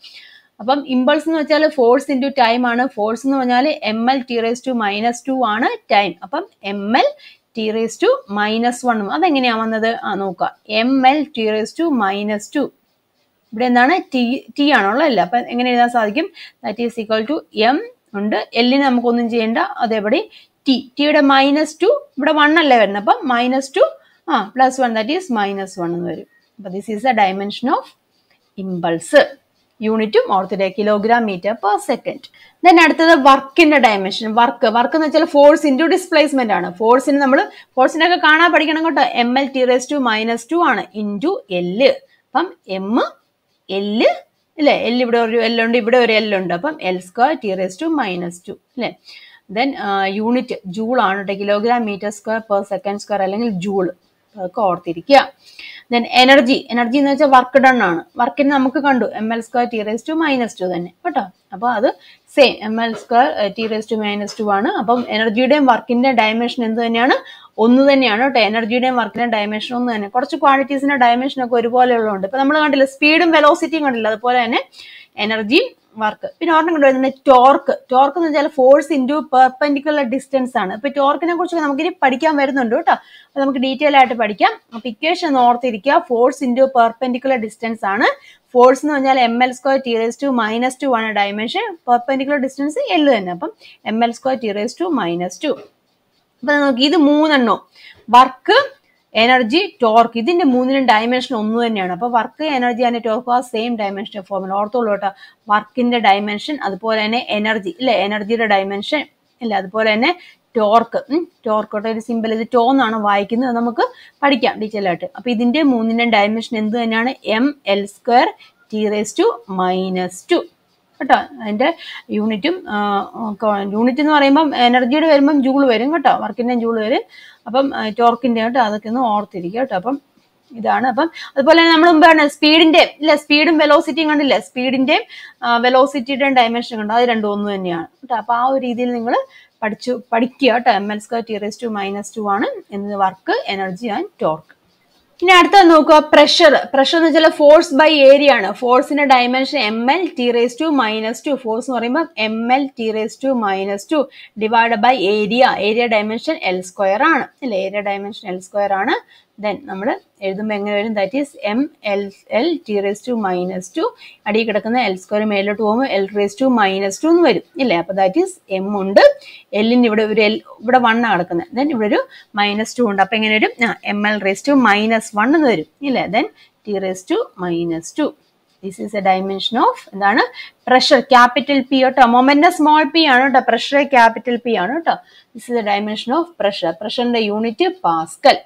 അപ്പം ഇമ്പൾസ് എന്ന് വെച്ചാൽ ഫോഴ്സ് ഇൻറ്റു ടൈം ആണ് ഫോഴ്സ് എന്ന് പറഞ്ഞാൽ M L T raise to minus two ആണ് ടൈം അപ്പം M L T raise to minus വണ്ണും അതെങ്ങനെയാ വന്നത് ആ നോക്കുക M L T raise to minus two ഇവിടെ എന്താണ് ടി ടി ആണുള്ളത് അല്ല അപ്പൊ എങ്ങനെ എഴുതാൻ സാധിക്കും that is equal to M ഉണ്ട് എല്ലിന് നമുക്കൊന്നും ചെയ്യേണ്ട അതേപടി ടി ടിയുടെ മൈനസ് ടു ഇവിടെ വൺ അല്ലേ വരുന്നത് അപ്പം മൈനസ് ടു ആ plus one that is minus one എന്ന് വരും അപ്പൊ this is a dimension of impulse യൂണിറ്റും ഓർത്തിട്ട് kilogram metre per second then അടുത്തത് വർക്കിന്റെ ഡയമെൻഷൻ വർക്ക് വർക്ക് എന്ന് വെച്ചാൽ ഫോഴ്സ് ഇൻറ്റു ഡിസ്പ്ലേസ്മെന്റ് ആണ് ഫോഴ്സിന് നമ്മൾ ഫോഴ്സിനെ ഒക്കെ കാണാൻ പഠിക്കണം കേട്ടോ M L T raise to minus two ആണ് ഇൻറ്റു എല് അപ്പം എം എല്ല് അല്ലെ എല്ല് ഇവിടെ ഒരു എല്ലുണ്ട് ഇവിടെ ഒരു എല്ലുണ്ട് അപ്പം L square T raise to minus two അല്ലെ ദെൻ യൂണിറ്റ് ജൂൾ ആണ് കേട്ടോ kilogram metre square per second square അല്ലെങ്കിൽ ജൂൾ അതൊക്കെ ഓർത്തിരിക്കുക ദെൻ എനർജി എനർജി എന്ന് വെച്ചാൽ വർക്ക് ഡൺ ആണ് വർക്കിന് നമുക്ക് കണ്ടു M L square T raise to minus two തന്നെ കേട്ടോ അപ്പൊ അത് same M L square T raise to minus two ആണ് അപ്പം എനർജിയുടെയും വർക്കിന്റെ ഡയമെൻഷൻ എന്ത് തന്നെയാണ് ഒന്ന് തന്നെയാണ് കേട്ടോ എനർജിയുടെയും വർക്കിന്റെയും ഡയമെൻഷൻ ഒന്ന് തന്നെ കുറച്ച് ക്വാളിറ്റീസിന്റെ ഡയമെൻഷൻ ഒക്കെ ഉള്ളതുകൊണ്ട് ഇപ്പൊ നമ്മൾ കണ്ടില്ല സ്പീഡും വെലോസിറ്റിയും കണ്ടില്ല അതുപോലെ തന്നെ എനർജി വർക്ക് പിന്നെ ഓർമ്മ കൊണ്ടുവരുന്നത് ടോർക്ക് ടോർക്ക് എന്ന് വെച്ചാൽ ഫോഴ്സ് ഇൻറ്റു പെർപെൻഡിക്കുലർ ഡിസ്റ്റൻസ് ആണ് ഇപ്പൊ ടോർക്കിനെ കുറിച്ച് നമുക്കിനി പഠിക്കാൻ വരുന്നുണ്ട് കേട്ടോ അപ്പൊ നമുക്ക് ഡീറ്റെയിൽ ആയിട്ട് പഠിക്കാം അപ്പൊ ഇക്വേഷൻ ഓർത്തിരിക്കുക ഫോഴ്സ് ഇൻറ്റു പെർപെൻഡിക്കുലർ ഡിസ്റ്റൻസ് ആണ് ഫോഴ്സ് എന്ന് പറഞ്ഞാൽ M L square T raise to minus two ആണ് ഡയമെൻഷൻ പെർപെൻഡിക്കുലർ ഡിസ്റ്റൻസ് എല്ലു തന്നെ അപ്പം M L square T raise to minus two അപ്പൊ നോക്കി ഇത് മൂന്നെണ്ണോ വർക്ക് എനർജി ടോർക്ക് ഇതിന്റെ മൂന്നിനും ഡയമെൻഷൻ ഒന്ന് തന്നെയാണ് അപ്പൊ വർക്ക് എനർജി ആൻഡ് ടോർക്ക് ആ സെയിം ഡയമെൻഷൻ ഫോർമുല ഓർത്തോളൂ കേട്ടോ വർക്കിന്റെ ഡയമെൻഷൻ അതുപോലെ തന്നെ എനർജി ഇല്ലേ എനർജിയുടെ ഡയമെൻഷൻ ഇല്ല അതുപോലെ തന്നെ ടോർക്ക് ടോർക്കോട്ടെ ഒരു സിമ്പിൾ ഇത് ടോ എന്നാണ് വായിക്കുന്നത് നമുക്ക് പഠിക്കാം ഡീറ്റെയിൽ ആയിട്ട് അപ്പൊ ഇതിന്റെ മൂന്നിന്റെ ഡയമെൻഷൻ എന്ത് തന്നെയാണ് M L square T raise to minus two കേട്ടോ അതിന്റെ യൂണിറ്റും യൂണിറ്റ് എന്ന് പറയുമ്പം എനർജിയുടെ വരുമ്പം ജൂൾ വരും കേട്ടോ വർക്കിൻ്റെയും ജൂൾ വരും അപ്പം ടോർക്കിൻ്റെ കേട്ടോ അതൊക്കെ ഒന്ന് ഓർത്തിരിക്കുക കേട്ടോ അപ്പം ഇതാണ് അപ്പം അതുപോലെ തന്നെ നമ്മൾ മുമ്പാണ് സ്പീഡിന്റെ ഇല്ല സ്പീഡും വെലോസിറ്റിയും കണ്ടില്ലേ സ്പീഡിന്റെയും വെലോസിറ്റിയുടെയും ഡയമെൻഷൻ കണ്ടു അത് രണ്ടും ഒന്ന് തന്നെയാണ് കേട്ടോ അപ്പൊ ആ ഒരു രീതിയിൽ നിങ്ങൾ പഠിച്ചു പഠിക്കുക കേട്ടോ M L square T raise to minus two ആണ് എന്നത് വർക്ക് എനർജി ആൻഡ് ടോർക്ക് ഇനി അടുത്ത നോക്കുക പ്രഷർ പ്രഷർ എന്ന് വെച്ചാൽ ഫോഴ്സ് ബൈ ഏരിയ ആണ് ഫോഴ്സിന്റെ dimension M L T raise to minus two force എന്ന് പറയുമ്പോൾ M L T raise to minus two divide by area area dimension L square ആണ് അല്ലെ ഏരിയ ഡയമെൻഷൻ എൽ സ്ക്വയർ ആണ് then നമ്മൾ എഴുതുമ്പോൾ എങ്ങനെ വരും that is M L L T raise to minus two അടിയിൽ കിടക്കുന്ന എൽ സ്ക്വയർ മേലോട്ട് പോകുമ്പോൾ L raise to minus two എന്ന് വരും ഇല്ലേ അപ്പോൾ ദാറ്റ് ഈസ് എം ഉണ്ട് എല്ലിൻ്റെ ഇവിടെ ഒരു എൽ ഇവിടെ വണ്ണാണ് കിടക്കുന്നത് ദെൻ ഇവിടെ ഒരു മൈനസ് ടു ഉണ്ട് അപ്പോൾ എങ്ങനെ വരും ആ M L raise to minus one എന്ന് വരും ഇല്ലേ then T raise to minus two this is a dimension of എന്താണ് പ്രഷർ ക്യാപിറ്റൽ പി കേട്ടോ മൊമെന്റ് സ്മോൾ പി ആണ് കേട്ടോ പ്രഷർ ക്യാപിറ്റൽ പി ആണ് കേട്ടോ this is a dimension of pressure പ്രഷറിന്റെ unit pascal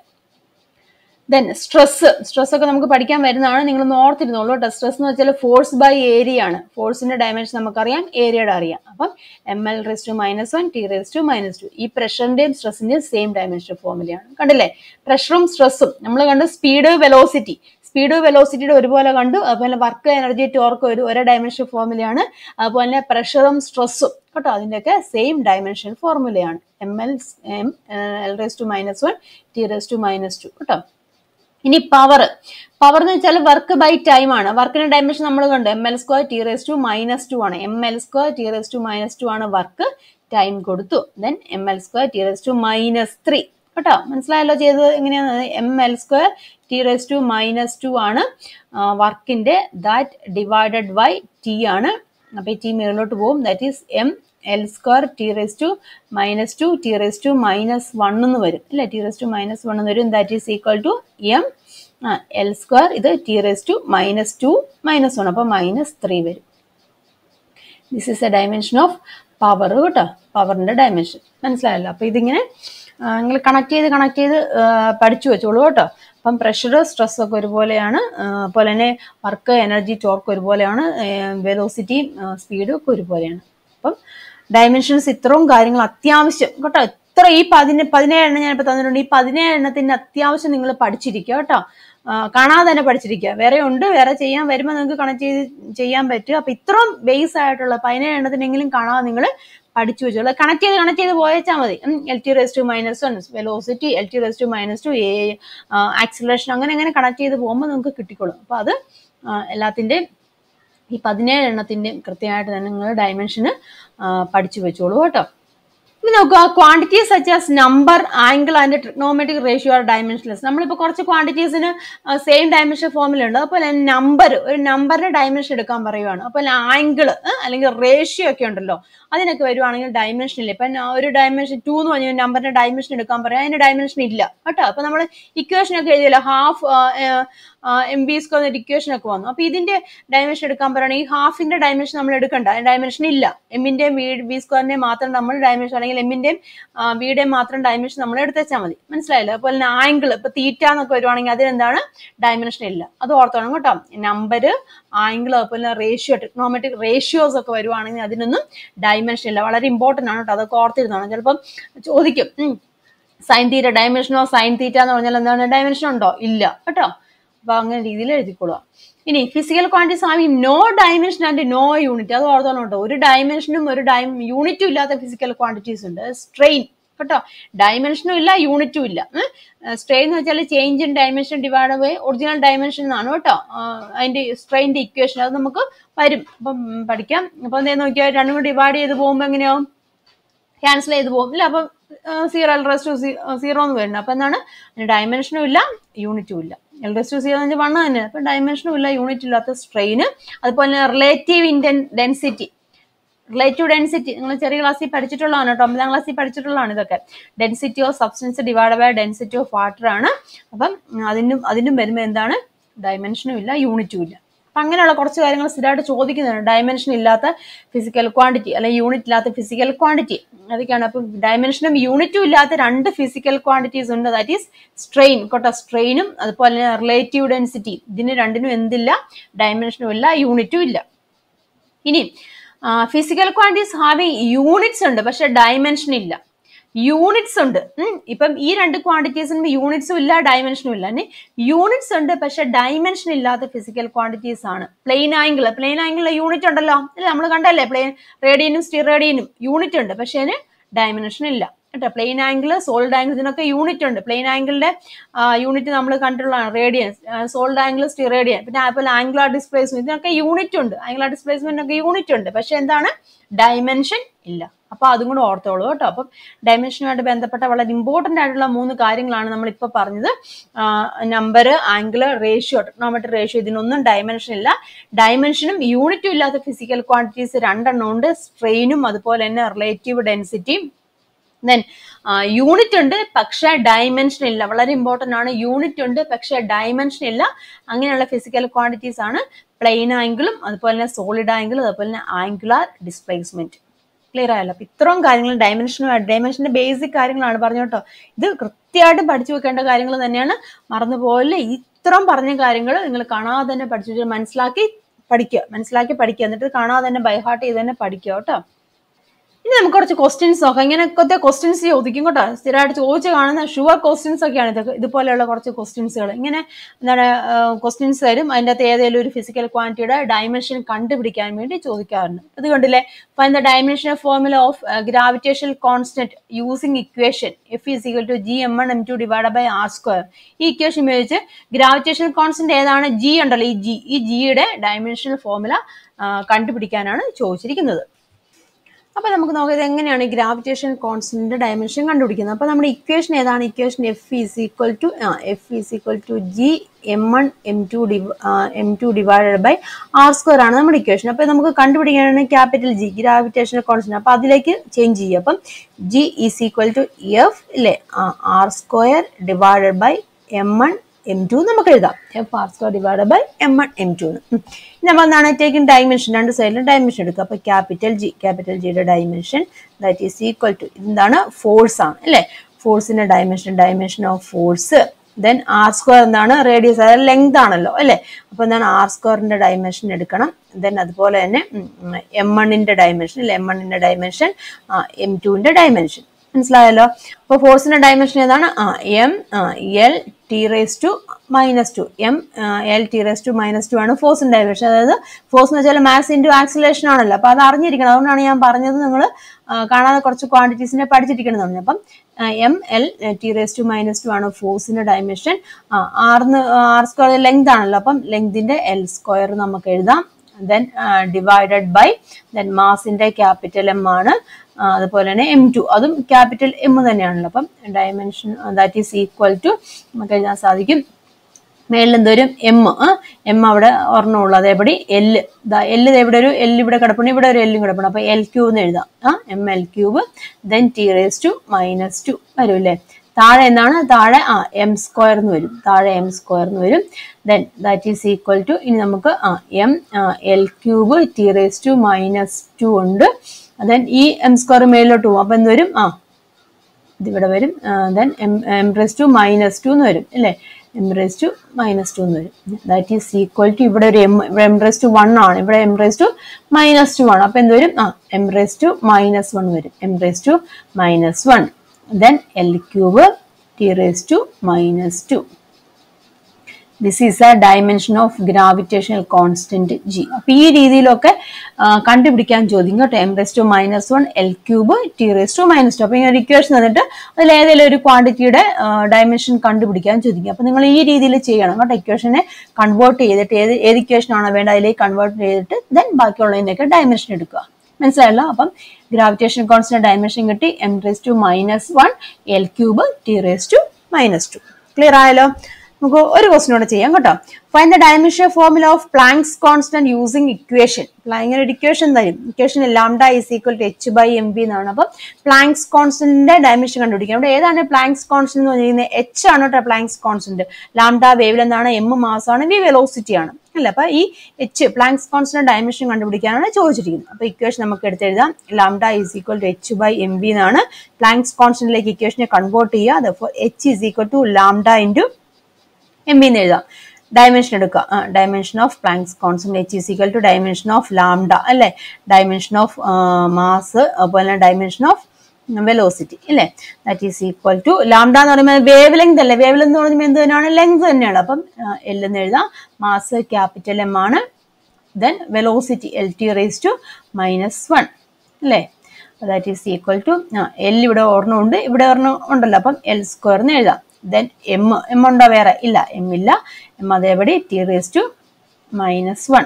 then stress stress ഒക്കെ നമുക്ക് പഠിക്കാൻ വരുന്നതാണ് നിങ്ങൾ ഓർത്തിരുന്നുള്ളൂ കേട്ടോ സ്ട്രെസ് എന്ന് വെച്ചാൽ ഫോഴ്സ് ബൈ ഏരിയ ആണ് ഫോഴ്സിന്റെ ഡയമെൻഷൻ നമുക്കറിയാം ഏരിയയുടെ അറിയാം അപ്പം M L raise to minus one T raise to minus two ഈ പ്രഷറിന്റെയും സ്ട്രെസ്സിന്റെയും സെയിം ഡയമെൻഷൻ ഫോമിലാണ് കണ്ടില്ലേ പ്രഷറും സ്ട്രെസ്സും നമ്മൾ കണ്ടു സ്പീഡ് വെലോസിറ്റി സ്പീഡ് വെലോസിറ്റിയുടെ ഒരുപോലെ കണ്ടു അതുപോലെ വർക്ക് എനർജി ടോർക്ക് ഒരു ഒരേ ഡയമെൻഷൻ ഫോമിലാണ് അതുപോലെ പ്രഷറും സ്ട്രെസ്സും കേട്ടോ അതിൻ്റെയൊക്കെ സെയിം ഡയമെൻഷൻ ഫോർമുലയാണ് M L M L raise to minus one T raise to minus two കേട്ടോ ഇനി പവർ പവർ എന്ന് വെച്ചാൽ വർക്ക് ബൈ ടൈം ആണ് വർക്കിന്റെ ഡയമെൻഷൻ നമ്മൾ കണ്ട് M L square T raise to minus two ആണ് M L square T raise to minus two ആണ് വർക്ക് ടൈം കൊടുത്തു then M L square T raise to minus three കേട്ടോ മനസ്സിലായല്ലോ ചെയ്തത് എങ്ങനെയാണ് M L square T raise to minus two ആണ് വർക്കിന്റെ that divided by T ആണ് അപ്പോൾ ടി മേളിലോട്ട് പോകും that is M L square T raise to minus two T raise to minus one എന്ന് വരും അല്ലേ T raise to minus one എന്ന് വരും that is equal to M L square ഇത് T raise to minus two minus one അപ്പോൾ minus three വരും this is a dimension of power കേട്ടോ പവറിൻ്റെ ഡയമെൻഷൻ മനസ്സിലായല്ലോ അപ്പോൾ ഇതിങ്ങനെ നിങ്ങൾ കണക്ട് ചെയ്ത് കണക്ട് ചെയ്ത് പഠിച്ചു വെച്ചോളൂ കേട്ടോ അപ്പം പ്രഷർ സ്ട്രെസ് ഒക്കെ ഒരുപോലെയാണ് അതുപോലെ തന്നെ വർക്ക് എനർജി ടോർക്ക് ഒരുപോലെയാണ് വെലോസിറ്റിയും സ്പീഡും ഒക്കെ ഒരുപോലെയാണ് അപ്പം ഡയമെൻഷൻസ് ഇത്രയും കാര്യങ്ങൾ അത്യാവശ്യം കേട്ടോ ഇത്ര ഈ പതിന പതിനേഴ് എണ്ണം ഞാനിപ്പോൾ തന്നിട്ടുണ്ട് ഈ പതിനേഴ് എണ്ണത്തിൻ്റെ അത്യാവശ്യം നിങ്ങൾ പഠിച്ചിരിക്കുക കേട്ടോ കാണാതെ തന്നെ പഠിച്ചിരിക്കുക വേറെ ഉണ്ട് വേറെ ചെയ്യാൻ വരുമ്പോൾ നിങ്ങൾക്ക് കണക്ട് ചെയ്ത് ചെയ്യാൻ പറ്റും അപ്പൊ ഇത്രയും ബേസ് ആയിട്ടുള്ള പതിനേഴ് എണ്ണത്തിനെങ്കിലും കാണാതെ നിങ്ങൾ പഠിച്ചു വെച്ചോളൂ കണക്ട് ചെയ്ത് കണക്ട് ചെയ്ത് പോയച്ചാൽ മതി L T raise to minus one velocity L T raise to minus two a acceleration അങ്ങനെ അങ്ങനെ കണക്ട് ചെയ്ത് പോകുമ്പോൾ നിങ്ങൾക്ക് കിട്ടിക്കോളും അപ്പോൾ അത് എല്ലാത്തിന്റെയും ഈ പതിനേഴ് എണ്ണത്തിന്റെ കൃത്യമായിട്ട് തന്നെ നിങ്ങൾ ഡയമെൻഷന് പഠിച്ചു വെച്ചോളൂ കേട്ടോ ഇനി നോക്കുക quantities such as number angle and trigonometric ratio are dimensionless നമ്മളിപ്പോൾ കുറച്ച് ക്വാണ്ടിറ്റീസിന് സെയിം ഡയമെൻഷൻ ഫോമിലുണ്ട് അപ്പോൾ നമ്പർ ഒരു നമ്പറിന് ഡയമെൻഷൻ എടുക്കാൻ പറയുവാണ് അപ്പോൾ ആംഗിൾ അല്ലെങ്കിൽ റേഷ്യോ ഒക്കെ ഉണ്ടല്ലോ അതിനൊക്കെ വരുവാണെങ്കിൽ ഡയമെൻഷൻ ഇല്ല ഇപ്പം ഒരു ഡയമെൻഷൻ ടു എന്ന് പറഞ്ഞ നമ്പറിന്റെ ഡയമെൻഷൻ എടുക്കാൻ പറയാം അതിന് ഡയമെൻഷൻ ഇല്ല കേട്ടോ അപ്പോൾ നമ്മൾ ഇക്വേഷൻ ഒക്കെ എഴുതിയല്ലോ half M V square equation ഒക്കെ വന്നു അപ്പൊ ഇതിന്റെ ഡയമെൻഷൻ എടുക്കാൻ പറയുകയാണെങ്കിൽ ഹാഫിന്റെ ഡയമെൻഷൻ നമ്മൾ എടുക്കണ്ട ഡയമെൻഷൻ ഇല്ല എമ്മിന്റെ വി ബി സ്ക്വയറിന്റെ മാത്രം നമ്മൾ ഡയമെൻഷൻ അല്ലെങ്കിൽ എമ്മിന്റെയും വിയുടെയും മാത്രം ഡയമെൻഷൻ നമ്മൾ എടുത്തുവെച്ചാൽ മതി മനസ്സിലായില്ല അതുപോലെ തന്നെ ആംഗിൾ ഇപ്പൊ തീറ്റ എന്നൊക്കെ വരുവാണെങ്കിൽ അതിനെന്താണ് ഡയമെൻഷൻ ഇല്ല അത് ഓർത്തോണം കേട്ടോ നമ്പർ ആംഗിൾ അതുപോലെ റേഷ്യോ ടെക്നോമെറ്റിക് റേഷ്യോസ് ഒക്കെ വരുവാണെങ്കിൽ അതിനൊന്നും ഡയമെൻഷൻ ഇല്ല വളരെ ഇമ്പോർട്ടൻ്റ് ആണ് കേട്ടോ അതൊക്കെ ഓർത്തിരുന്നാണ് ചിലപ്പം ചോദിക്കും സൈൻ തീറ്റ ഡയമെൻഷനോ സൈൻ തീറ്റ എന്ന് പറഞ്ഞാൽ എന്താണ് ഡയമെൻഷൻ ഉണ്ടോ ഇല്ല കേട്ടോ അപ്പോൾ അങ്ങനെ രീതിയിൽ എഴുതിക്കൊള്ളുക ഇനി ഫിസിക്കൽ ക്വാണ്ടിറ്റീസ് ആയി no dimension and no unit അത് ഓർത്തോളം കേട്ടോ ഒരു ഡയമെൻഷനും ഒരു ഡയ യൂണിറ്റും ഇല്ലാത്ത ഫിസിക്കൽ ക്വാണ്ടിറ്റീസ് ഉണ്ട് സ്ട്രെയിൻ കേട്ടോ ഡയമെൻഷനും ഇല്ല യൂണിറ്റും ഇല്ല സ്ട്രെയിൻ എന്ന് വെച്ചാൽ change in dimension divide by original dimension എന്നാണ് കേട്ടോ അതിന്റെ സ്ട്രെയിൻ്റെ ഇക്വേഷൻ അത് നമുക്ക് വരും അപ്പം പഠിക്കാം അപ്പൊ എന്തേ നോക്കിയാൽ രണ്ടും കൂടി ഡിവൈഡ് ചെയ്ത് പോകുമ്പോൾ എങ്ങനെയാവും ക്യാൻസൽ ചെയ്ത് പോകും ഇല്ല അപ്പൊ സീറോ അൽ റെസ്റ്റ് സീറോ എന്ന് വരുന്നത് അപ്പൊ എന്താണ് ഡയമെൻഷനും ഇല്ല യൂണിറ്റും ഇല്ല എൽ റെസ്റ്റ് സീറോ എന്ന് വെച്ചാൽ വണ്ണം തന്നെ അപ്പൊ ഡയമെൻഷനും ഇല്ല യൂണിറ്റ് ഇല്ലാത്ത സ്ട്രെയിന് അതുപോലെ തന്നെ റിലേറ്റീവ് ഇൻഡൻ ഡെൻസിറ്റി റിലേറ്റീവ് ഡെൻസിറ്റി നിങ്ങൾ ചെറിയ ക്ലാസ്സിൽ പഠിച്ചിട്ടുള്ളതാണ് കേട്ടോ ഒമ്പതാം ക്ലാസ്സിൽ പഠിച്ചിട്ടുള്ളതാണ് ഇതൊക്കെ density of substance divide by density of water ആണ് അപ്പം അതിനും അതിനും വരുമ്പോൾ എന്താണ് ഡയമെൻഷനും ഇല്ല യൂണിറ്റും ഇല്ല അപ്പം അങ്ങനെയുള്ള കുറച്ച് കാര്യങ്ങൾ സ്ഥിരമായിട്ട് ചോദിക്കുന്നുണ്ട് ഡയമെൻഷൻ ഇല്ലാത്ത ഫിസിക്കൽ ക്വാണ്ടിറ്റി അല്ലെങ്കിൽ യൂണിറ്റ് ഇല്ലാത്ത ഫിസിക്കൽ ക്വാണ്ടിറ്റി അതൊക്കെയാണ് അപ്പം ഡയമെൻഷനും യൂണിറ്റും ഇല്ലാത്ത രണ്ട് ഫിസിക്കൽ ക്വാണ്ടിറ്റീസ് ഉണ്ട് ദാറ്റ് ഈസ് സ്ട്രെയിൻ കോട്ട സ്ട്രെയിനും അതുപോലെ തന്നെ റിലേറ്റീവ് ഡെൻസിറ്റി ഇതിന് രണ്ടിനും എന്തില്ല ഡയമെൻഷനും ഇല്ല യൂണിറ്റും ഇല്ല ഇനി ഫിസിക്കൽ ക്വാണ്ടിറ്റീസ് ഹാവിങ് യൂണിറ്റ്സ് ഉണ്ട് പക്ഷെ ഡയമെൻഷൻ ഇല്ല യൂണിറ്റ്സ് ഉണ്ട് ഇപ്പം ഈ രണ്ട് ക്വാണ്ടിറ്റീസിനും യൂണിറ്റ്സും ഇല്ല ഡയമെൻഷനും ഇല്ല യൂണിറ്റ്സ് ഉണ്ട് പക്ഷെ ഡയമെൻഷൻ ഇല്ലാത്ത ഫിസിക്കൽ ക്വാണ്ടിറ്റീസ് ആണ് പ്ലെയിൻ ആംഗിൾ പ്ലെയിൻ ആംഗിളിലെ യൂണിറ്റ് ഉണ്ടല്ലോ നമ്മൾ കണ്ടല്ലേ പ്ലെയിൻ റേഡിയനും റേഡിയനും യൂണിറ്റ് ഉണ്ട് പക്ഷെ അതിന് ഡയമെൻഷൻ ഇല്ല കേട്ടോ പ്ലെയിൻ ആംഗിൾ സോൾഡ് ആംഗിൾ ഇതിനൊക്കെ യൂണിറ്റ് ഉണ്ട് പ്ലെയിൻ ആംഗിളിന്റെ യൂണിറ്റ് നമ്മൾ കണ്ടിട്ടുള്ളതാണ് റേഡിയൻസ് സോൾഡ് ആംഗിൾ റേഡിയൻ പിന്നെ അതുപോലെ ആംഗുലാർ ഡിസ്പ്ലേസ്മെന്റ് ഇതിനൊക്കെ യൂണിറ്റ് ഉണ്ട് ആംഗുലാർ ഡിസ്പ്ലേസ്മെന്റിനൊക്കെ യൂണിറ്റ് ഉണ്ട് പക്ഷെ എന്താണ് ഡയമെൻഷൻ ഇല്ല അപ്പോൾ അതും കൂടെ ഓർത്തോളൂ കേട്ടോ അപ്പം ഡയമെൻഷനുമായിട്ട് ബന്ധപ്പെട്ട വളരെ ഇമ്പോർട്ടന്റ് ആയിട്ടുള്ള മൂന്ന് കാര്യങ്ങളാണ് നമ്മൾ ഇപ്പോൾ പറഞ്ഞത് number angle ratio trigonometry ratio ഇതിനൊന്നും ഡയമെൻഷൻ ഇല്ല ഡയമെൻഷനും യൂണിറ്റും ഇല്ലാത്ത ഫിസിക്കൽ ക്വാണ്ടിറ്റീസ് രണ്ടെണ്ണം ഉണ്ട് സ്ട്രെയിനും അതുപോലെ തന്നെ റിലേറ്റീവ് ഡെൻസിറ്റിയും ദെൻ യൂണിറ്റ് ഉണ്ട് പക്ഷെ ഡയമെൻഷൻ ഇല്ല വളരെ ഇമ്പോർട്ടൻ്റ് ആണ് യൂണിറ്റ് ഉണ്ട് പക്ഷെ ഡയമെൻഷൻ ഇല്ല അങ്ങനെയുള്ള ഫിസിക്കൽ ക്വാണ്ടിറ്റീസ് ആണ് പ്ലെയിൻ ആംഗിളും അതുപോലെ തന്നെ സോളിഡ് ആംഗിളും അതുപോലെ തന്നെ ആംഗുലാർ ഡിസ്പ്ലേസ്മെന്റ് ക്ലിയർ ആയല്ലോ അപ്പൊ ഇത്രയും കാര്യങ്ങൾ ഡയമെൻഷനും ഡയമെൻഷന്റെ ബേസിക് കാര്യങ്ങളാണ് പറഞ്ഞു കേട്ടോ ഇത് കൃത്യമായിട്ടും പഠിച്ചു വെക്കേണ്ട കാര്യങ്ങൾ തന്നെയാണ് മറന്നുപോലെ ഇത്രയും പറഞ്ഞ കാര്യങ്ങൾ നിങ്ങൾ കാണാതെ തന്നെ പഠിച്ചു മനസ്സിലാക്കി പഠിക്കുക മനസ്സിലാക്കി പഠിക്കുക എന്നിട്ട് കാണാതെ തന്നെ ബൈഹാർട്ട് ചെയ്ത് തന്നെ പഠിക്കുക കേട്ടോ ഇനി നമുക്ക് കുറച്ച് ക്വസ്റ്റ്യൻസ് നോക്കാം ഇങ്ങനത്തെ ക്വസ്റ്റ്യൻസ് ചോദിക്കും കേട്ടോ സ്ഥിരമായിട്ട് ചോദിച്ച് കാണുന്ന ഷുവർ ക്വസ്റ്റ്യൻസ് ഒക്കെയാണ് ഇതൊക്കെ ഇതുപോലെയുള്ള കുറച്ച് ക്വസ്റ്റ്യൻസുകൾ ഇങ്ങനെ എന്താണ് ക്വസ്റ്റ്യൻസ് തരും അതിൻ്റെ അകത്ത് ഏതെങ്കിലും ഒരു ഫിസിക്കൽ ക്വാണ്ടിറ്റിയുടെ ഡയമെൻഷൻ കണ്ടുപിടിക്കാൻ വേണ്ടി ചോദിക്കാറുണ്ട് ഇത് കണ്ടില്ലേ find the dimension of formula of gravitation constant using equation F is equal to G M one M two divide by R square ഈ ഇക്വേഷൻ ഉപയോഗിച്ച് ഗ്രാവിറ്റേഷൻ കോൺസ്റ്റന്റ് ഏതാണ് ജി ഉണ്ടല്ലോ ഈ ജി ഈ ജിയുടെ ഡയമെൻഷൻ ഫോർമുല കണ്ടുപിടിക്കാനാണ് ചോദിച്ചിരിക്കുന്നത് അപ്പോൾ നമുക്ക് ഇത് എങ്ങനെയാണ് ഗ്രാവിറ്റേഷൻ കോൺസ്റ്റന്റിന്റെ ഡയമെൻഷൻ കണ്ടുപിടിക്കുന്നത് അപ്പോൾ നമ്മുടെ ഇക്വേഷൻ ഏതാണ് equation F is equal to F is equal to G M one M two M two divided by R square ആണ് നമ്മുടെ ഇക്വേഷൻ അപ്പോൾ നമുക്ക് കണ്ടുപിടിക്കാനാണ് ക്യാപിറ്റൽ ജി ഗ്രാവിറ്റേഷൻ കോൺസ്റ്റന്റ് അപ്പോൾ അതിലേക്ക് ചേഞ്ച് ചെയ്യുക അപ്പം G is equal to F ഇല്ലേ R square divided by M one M two നമുക്ക് എഴുതാം F R square divide by M one M two നമ്മൾ എന്താണ് ടേക്കിംഗ് ഡൈമെൻഷൻ രണ്ട് സൈഡിലും ഡൈമെൻഷൻ എടുക്കുക അപ്പൊ ക്യാപിറ്റൽ ജി ക്യാപിറ്റൽ ജിയുടെ dimension that is equal to എന്താണ് ഫോഴ്സ് ആണ് അല്ലേ ഫോഴ്സിന്റെ dimension dimension of force then R square എന്താണ് റേഡിയസ് അതായത് ലെങ്ത് ആണല്ലോ അല്ലേ അപ്പൊ എന്താണ് ആർ സ്ക്വയറിന്റെ ഡൈമെൻഷൻ എടുക്കണം ദെൻ അതുപോലെ തന്നെ എം വണ്ണിന്റെ ഡൈമെൻഷൻ അല്ലെ എം വണ്ണിന്റെ ഡൈമെൻഷൻ എം ടുവിന്റെ ഡൈമെൻഷൻ മനസ്സിലായല്ലോ അപ്പൊ ഫോഴ്സിന്റെ ഡയമെൻഷൻ ഏതാണ് ആ M L T raise to minus two M L T raise to minus two ആണ് ഫോഴ്സിന്റെ ഡയമെൻഷൻ അതായത് ഫോഴ്സ് എന്ന് വെച്ചാൽ മാസ് ഇൻറ്റു ആക്സിലേഷൻ ആണല്ലോ അപ്പൊ അത് അറിഞ്ഞിരിക്കണം അതുകൊണ്ടാണ് ഞാൻ പറഞ്ഞത് നിങ്ങൾ കാണാതെ കുറച്ച് ക്വാണ്ടിറ്റീസിനെ പഠിച്ചിരിക്കണം പറഞ്ഞു അപ്പം M L T raise to minus two ആണ് ഫോഴ്സിന്റെ ഡയമെൻഷൻ ആറിന് ആർ സ്ക്വയർ ലെങ്ത് ആണല്ലോ അപ്പം ലെങ്തിന്റെ എൽ സ്ക്വയർ നമുക്ക് എഴുതാം ദെൻ ഡിവൈഡഡ് ബൈ ദെൻ മാസിന്റെ ക്യാപിറ്റൽ എം ആണ് അതുപോലെ തന്നെ എം ടു അതും ക്യാപിറ്റൽ എം തന്നെയാണല്ലോ അപ്പം dimension that is equal to നമുക്ക് എഴുതാൻ സാധിക്കും മേളിൽ എന്തോരും എം എം അവിടെ ഒരെണ്ണമുള്ളു അതേപടി എല്ല് എല്ല് ഇവിടെ ഒരു എല്ല് ഇവിടെ കിടപ്പുണ്ട് ഇവിടെ ഒരു എല്ലും കിടപ്പുണ്ട് അപ്പൊ എൽ ക്യൂബ് എന്ന് എഴുതാം ആ M L cube then T raise to minus two വരും അല്ലേ താഴെ എന്താണ് താഴെ ആ എം സ്ക്വയർ എന്ന് വരും താഴെ എം സ്ക്വയർ എന്ന് വരും then that is equal to ഇനി നമുക്ക് ആ M L cube T raise to minus two ഉണ്ട് ദെൻ ഈ e എം സ്ക്വയർ മേലിലോട്ട് പോകും അപ്പം എന്ത് വരും ആ ഇതിവിടെ വരും then M M plus two minus two എന്ന് വരും അല്ലേ M plus two minus two എന്ന് വരും ദാറ്റ് ഈസ് ഈക്വൽ ടു ഇവിടെ ഒരു എം ഇവിടെ എം പ്ലസ് ടു വൺ ആണ് ഇവിടെ M plus two minus two ആണ് അപ്പം എന്ത് വരും ആ M plus two minus one വരും M plus two minus one then L cube T raise to minus two this is a dimension of gravitational constant G അപ്പൊ ഈ രീതിയിലൊക്കെ കണ്ടുപിടിക്കാൻ ചോദിക്കും കേട്ടോ M raise to minus one L cube T raise to minus two അപ്പൊ ഇങ്ങനെ ഒരു equation തന്നിട്ട് അതിൽ ഏതെങ്കിലും ഒരു ക്വാണ്ടിറ്റിയുടെ ഡയമെൻഷൻ കണ്ടുപിടിക്കാൻ ചോദിക്കും അപ്പൊ നിങ്ങൾ ഈ രീതിയിൽ ചെയ്യണം കേട്ടോ ഇക്വേഷനെ കൺവേർട്ട് ചെയ്തിട്ട് ഏത് ഏത് ഇക്വേഷൻ ആണോ വേണ്ട അതിലേക്ക് കൺവേർട്ട് ചെയ്തിട്ട് ദെൻ ബാക്കിയുള്ളതിനൊക്കെ ഡയമെൻഷൻ എടുക്കുക മനസ്സിലായല്ലോ അപ്പം ഗ്രാവിറ്റേഷൻ കോൺസ്റ്റന്റ് ഡയമെൻഷൻ കിട്ടി M raise to minus one L cube T raise to minus two clear ആയല്ലോ നമുക്ക് ഒരു ക്വസ്റ്റ്യൻ കൂടെ ചെയ്യാം കേട്ടോ fine the dimension formula of Planck's constant using equation ഇങ്ങനെ ഒരു ഇക്വേഷൻ തരും equation lambda is equal to H by M B എന്നാണ് അപ്പൊ പ്ലാങ്സ് കോൺസ്റ്റന്റിന്റെ ഡയമെൻഷൻ കണ്ടുപിടിക്കാം അവിടെ ഏതാണ് പ്ലാങ്സ് കോൺസ്റ്റന്റ് എന്ന് പറഞ്ഞാൽ എച്ച് ആണ് കേട്ടോ പ്ലാങ്സ് കോൺസ്റ്റന്റ് ലാംഡ വേവിൽ എന്താണ് എം മാസമാണ് വി വെലോസിറ്റി ആണ് അല്ല അപ്പൊ ഈ എച്ച് പ്ലാങ്സ് കോൺസ്റ്റന്റ് ഡയമെൻഷൻ കണ്ടുപിടിക്കാനാണ് ചോദിച്ചിരിക്കുന്നത് അപ്പൊ ഇക്വേഷൻ നമുക്ക് എടുത്തെഴുതാം lambda is equal to H by M B എന്നാണ് പ്ലാങ്സ് കോൺസ്റ്റന്റിലേക്ക് ഇക്വേഷനെ കൺവേർട്ട് ചെയ്യുക അതപ്പോൾ H is equal to lambda into M B എന്ന് എഴുതാം ഡയമെൻഷൻ എടുക്കുക dimension of Planck's constant H is equal to dimension of lambda അല്ലേ ഡയമെൻഷൻ ഓഫ് മാസ് അതുപോലെ ഡയമെൻഷൻ ഓഫ് വെലോസിറ്റി അല്ലേ that is equal to lambda എന്ന് പറയുമ്പോൾ wave length അല്ലേ wavelength എന്ന് പറയുമ്പോൾ എന്ത് തന്നെയാണ് ലെങ്ത് തന്നെയാണ് അപ്പം എൽ എന്ന് എഴുതാം മാസ് ക്യാപിറ്റൽ എം ആണ് then velocity L T raise to minus one അല്ലേ that is equal to L ഇവിടെ ഒരെണ്ണം ഉണ്ട് ഇവിടെ ഒരെണ്ണം ഉണ്ടല്ലോ അപ്പം എൽ സ്ക്വയർ എന്ന് എഴുതാം ദെൻ എം എം ഉണ്ടോ വേറെ ഇല്ല എം ഇല്ല എം അതേപടി T raise to minus one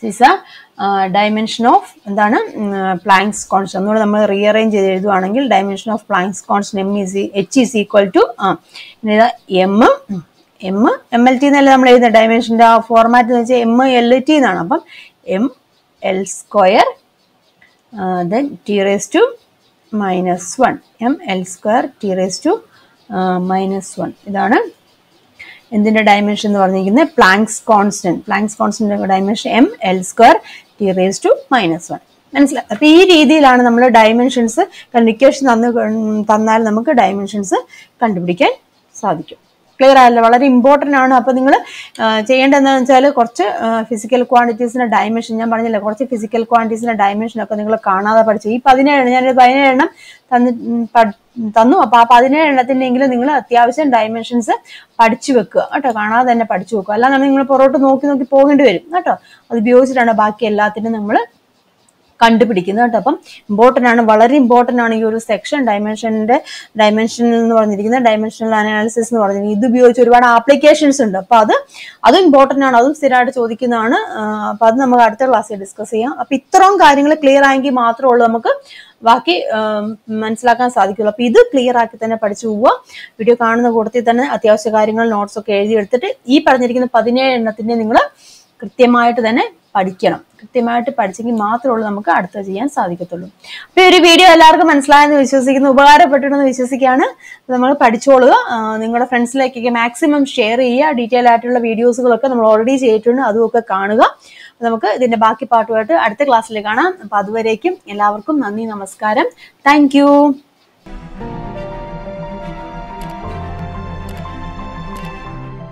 സിസ ഡയമെൻഷൻ ഓഫ് എന്താണ് പ്ലാങ്ക്സ് കോൺസ് ഒന്നുകൂടെ നമ്മൾ റീഅറേഞ്ച് ചെയ്ത് എഴുതുവാണെങ്കിൽ dimension of Planck's cons M is H is equal to M M M L T എന്നല്ല നമ്മൾ എഴുതുന്നത് ഡയമെൻഷൻ്റെ ആ ഫോർമാറ്റ് എന്ന് വെച്ചാൽ എം എൽ ടി എന്നാണ് അപ്പം M L square then T raise to minus one M L square T raise to minus one ഇതാണ് എന്തിന്റെ ഡയമെൻഷൻ എന്ന് പറഞ്ഞിരിക്കുന്നത് Planck's constant Planck's constant dimension M L square T raise to minus one മനസ്സിലായി അപ്പൊ ഈ രീതിയിലാണ് നമ്മൾ dimensions equation തന്നു തന്നാൽ നമുക്ക് ഡയമെൻഷൻസ് കണ്ടുപിടിക്കാൻ സാധിക്കും ക്ലിയർ ആയല്ലോ വളരെ ഇമ്പോർട്ടൻ്റ് ആണ് അപ്പോൾ നിങ്ങൾ ചെയ്യേണ്ടതെന്ന് വെച്ചാൽ കുറച്ച് ഫിസിക്കൽ ക്വാണ്ടിറ്റീസിൻ്റെ ഡയമെൻഷൻ ഞാൻ പറഞ്ഞില്ല കുറച്ച് ഫിസിക്കൽ ക്വാണ്ടിറ്റീസിൻ്റെ ഒക്കെ നിങ്ങൾ കാണാതെ പഠിച്ചു ഈ പതിനേഴ് ഞാനൊരു പതിനേഴ് എണ്ണം തന്നി തന്നു അപ്പോൾ ആ പതിനേഴ് എണ്ണത്തിൻ്റെങ്കിലും നിങ്ങൾ അത്യാവശ്യം ഡയമെൻഷൻസ് പഠിച്ചു വെക്കുക കേട്ടോ കാണാതെ തന്നെ പഠിച്ചു വെക്കുക അല്ലാതെ നിങ്ങൾ പുറകോട്ട് നോക്കി നോക്കി പോകേണ്ടി വരും കേട്ടോ അത് ഉപയോഗിച്ചിട്ടാണ് ബാക്കി എല്ലാത്തിനും നമ്മൾ കണ്ടുപിടിക്കുന്നത് കേട്ടോ അപ്പം ഇമ്പോർട്ടൻ്റ് ആണ് വളരെ ഇമ്പോർട്ടൻ്റ് ആണ് ഈ ഒരു സെക്ഷൻ ഡയമെൻഷൻ്റെ ഡയമെൻഷനിൽ എന്ന് പറഞ്ഞിരിക്കുന്നത് ഡയമെൻഷനൽ അനാലിസിസ് എന്ന് പറഞ്ഞിരിക്കുന്നത് ഇത് ഉപയോഗിച്ച് ഒരുപാട് ആപ്ലിക്കേഷൻസ് ഉണ്ട് അപ്പോൾ അത് അതും ഇമ്പോർട്ടൻ്റ് ആണ് അതും സ്ഥിരമായിട്ട് ചോദിക്കുന്നതാണ് അപ്പം അത് നമുക്ക് അടുത്ത ക്ലാസ്സിൽ ഡിസ്കസ് ചെയ്യാം അപ്പം ഇത്രയും കാര്യങ്ങൾ ക്ലിയർ ആയെങ്കിൽ മാത്രമേ ഉള്ളൂ നമുക്ക് ബാക്കി മനസ്സിലാക്കാൻ സാധിക്കുള്ളൂ അപ്പം ഇത് ക്ലിയർ ആക്കി തന്നെ പഠിച്ചു പോവുക വീഡിയോ കാണുന്ന കൂട്ടത്തിൽ തന്നെ അത്യാവശ്യ കാര്യങ്ങൾ നോട്ട്സ് ഒക്കെ എഴുതിയെടുത്തിട്ട് ഈ പറഞ്ഞിരിക്കുന്ന പതിനേഴ് എണ്ണത്തിൻ്റെ നിങ്ങൾ കൃത്യമായിട്ട് തന്നെ പഠിക്കണം കൃത്യമായിട്ട് പഠിച്ചെങ്കിൽ മാത്രമേ ഉള്ളൂ നമുക്ക് അടുത്ത ചെയ്യാൻ സാധിക്കത്തുള്ളൂ അപ്പൊ ഈ ഒരു വീഡിയോ എല്ലാവർക്കും മനസ്സിലായെന്ന് വിശ്വസിക്കുന്നു ഉപകാരപ്പെട്ടിട്ടുണ്ടെന്ന് വിശ്വസിക്കുകയാണ് നമ്മൾ പഠിച്ചോളുക നിങ്ങളുടെ ഫ്രണ്ട്സിലേക്കൊക്കെ മാക്സിമം ഷെയർ ചെയ്യുക ഡീറ്റെയിൽ ആയിട്ടുള്ള വീഡിയോസുകളൊക്കെ നമ്മൾ ഓൾറെഡി ചെയ്തിട്ടുണ്ട് അതുമൊക്കെ കാണുക നമുക്ക് ഇതിന്റെ ബാക്കി പാട്ടുമായിട്ട് അടുത്ത ക്ലാസ്സിൽ കാണാം അപ്പോൾ അതുവരേക്കും എല്ലാവർക്കും നന്ദി നമസ്കാരം താങ്ക്